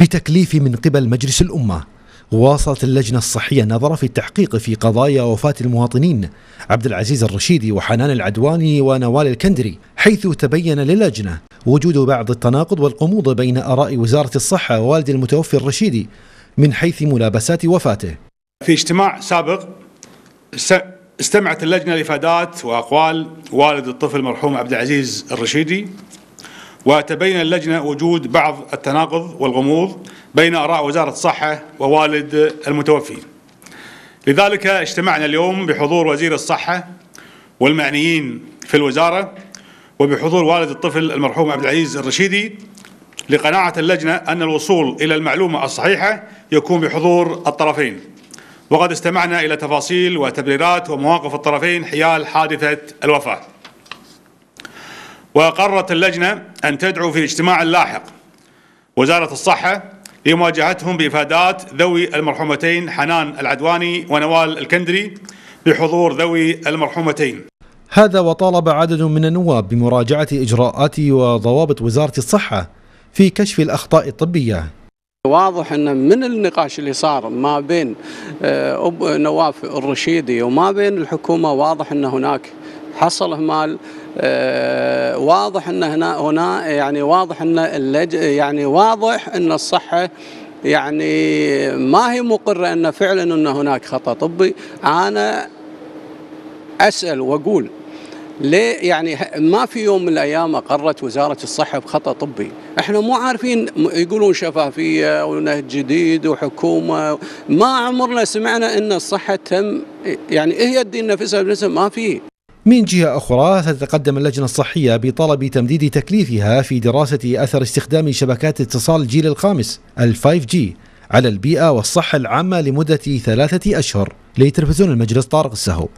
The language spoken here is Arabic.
بتكليف من قبل مجلس الأمة واصلت اللجنة الصحية نظرة في التحقيق في قضايا وفاة المواطنين عبد العزيز الرشيدي وحنان العدواني ونوال الكندري حيث تبين للجنة وجود بعض التناقض والقموض بين آراء وزارة الصحة ووالد المتوفي الرشيدي من حيث ملابسات وفاته في اجتماع سابق استمعت اللجنة لإفادات وأقوال والد الطفل المرحوم عبد العزيز الرشيدي وتبين اللجنة وجود بعض التناقض والغموض بين آراء وزارة الصحة ووالد المتوفي لذلك اجتمعنا اليوم بحضور وزير الصحة والمعنيين في الوزارة وبحضور والد الطفل المرحوم عبد العزيز الرشيدي لقناعة اللجنة أن الوصول إلى المعلومة الصحيحة يكون بحضور الطرفين وقد استمعنا إلى تفاصيل وتبريرات ومواقف الطرفين حيال حادثة الوفاة وأقرت اللجنة أن تدعو في اجتماع لاحق وزارة الصحة لمواجهتهم بإفادات ذوي المرحومتين حنان العدواني ونوال الكندري بحضور ذوي المرحومتين هذا وطالب عدد من النواب بمراجعة إجراءات وضوابط وزارة الصحة في كشف الأخطاء الطبية واضح ان من النقاش اللي صار ما بين آه، نواف الرشيدي وما بين الحكومه واضح ان هناك حصل اهمال واضح ان هنا هنا يعني واضح ان اللج يعني واضح ان الصحه يعني ما هي مقره ان فعلا ان هناك خطا طبي انا اسال واقول ليه يعني ما في يوم من الايام اقرت وزاره الصحه بخطا طبي، احنا مو عارفين يقولون شفافيه وانه جديد وحكومه ما عمرنا سمعنا ان الصحه تم يعني هي إيه الدين نفسها بنفسها ما في من جهة أخرى تتقدم اللجنة الصحية بطلب تمديد تكليفها في دراسة أثر استخدام شبكات اتصال الجيل الخامس الـ 5G على البيئة والصحة العامة لمدة ثلاثة أشهر لتلفزيون المجلس طارق السهو